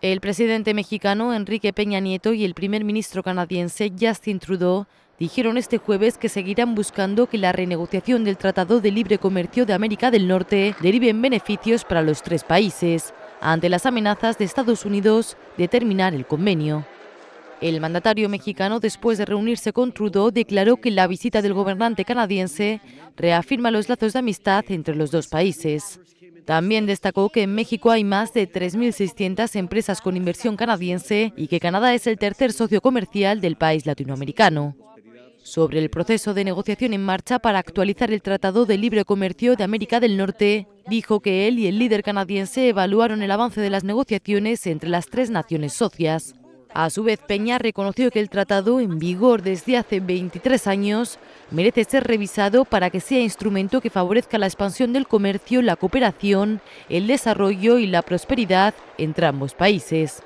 El presidente mexicano Enrique Peña Nieto y el primer ministro canadiense Justin Trudeau dijeron este jueves que seguirán buscando que la renegociación del Tratado de Libre Comercio de América del Norte derive en beneficios para los tres países, ante las amenazas de Estados Unidos de terminar el convenio. El mandatario mexicano, después de reunirse con Trudeau, declaró que la visita del gobernante canadiense reafirma los lazos de amistad entre los dos países. También destacó que en México hay más de 3.600 empresas con inversión canadiense y que Canadá es el tercer socio comercial del país latinoamericano. Sobre el proceso de negociación en marcha para actualizar el Tratado de Libre Comercio de América del Norte, dijo que él y el líder canadiense evaluaron el avance de las negociaciones entre las tres naciones socias. A su vez, Peña reconoció que el tratado, en vigor desde hace 23 años, merece ser revisado para que sea instrumento que favorezca la expansión del comercio, la cooperación, el desarrollo y la prosperidad entre ambos países.